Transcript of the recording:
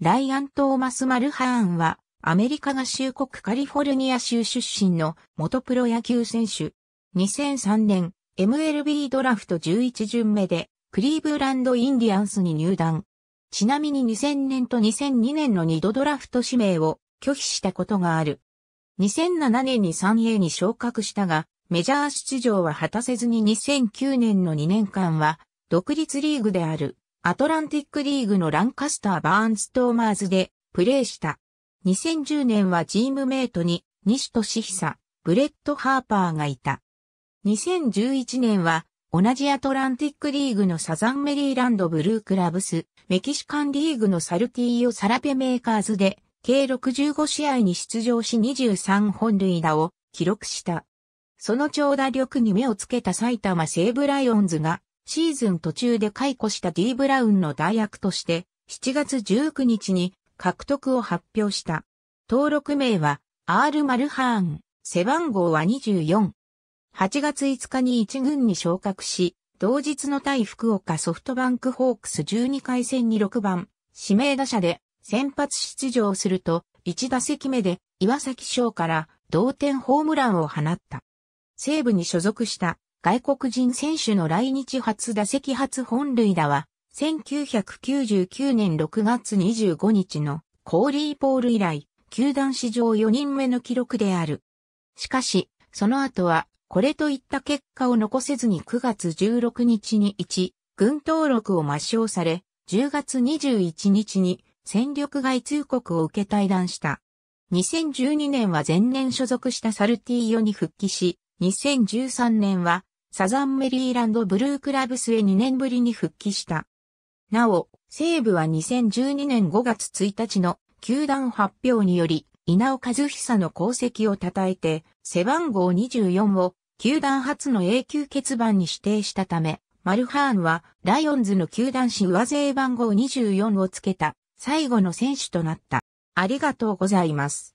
ライアン・トーマス・マルハーンは、アメリカ合衆国カリフォルニア州出身の元プロ野球選手。2003年、MLB ドラフト11巡目で、クリーブランド・インディアンスに入団。ちなみに2000年と2002年の2度ドラフト指名を拒否したことがある。2007年に 3A に昇格したが、メジャー出場は果たせずに2009年の2年間は、独立リーグであるアトランティックリーグのランカスター・バーンストーマーズでプレーした。2010年はチームメイトに西俊久、ブレッド・ハーパーがいた。2011年は同じアトランティックリーグのサザンメリーランドブルークラブス、メキシカンリーグのサルティーヨ・サラペメーカーズで計65試合に出場し23本塁打を記録した。その長打力に目をつけた埼玉西武ライオンズがシーズン途中で解雇した D ブラウンの代役として、7月19日に獲得を発表した。登録名は、アール・マルハーン、背番号は24。8月5日に1軍に昇格し、同日の対福岡ソフトバンクホークス12回戦に6番、指名打者で先発出場すると、1打席目で岩崎翔から同点ホームランを放った。西部に所属した外国人選手の来日初打席初本塁打は、1999年6月25日のコーリー・ポール以来、球団史上4人目の記録である。しかし、その後は、これといった結果を残せずに9月16日に1、軍登録を抹消され、10月21日に戦力外通告を受け退団した。2012年は前年所属したサルティーヨに復帰し、2013年はサザンメリーランドブルークラブスへ2年ぶりに復帰した。なお、西武は2012年5月1日の球団発表により、稲尾和久の功績を称えて、背番号24を球団初の永久欠番に指定したため、マルハーンはライオンズの球団誌上背番号24をつけた最後の選手となった。ありがとうございます。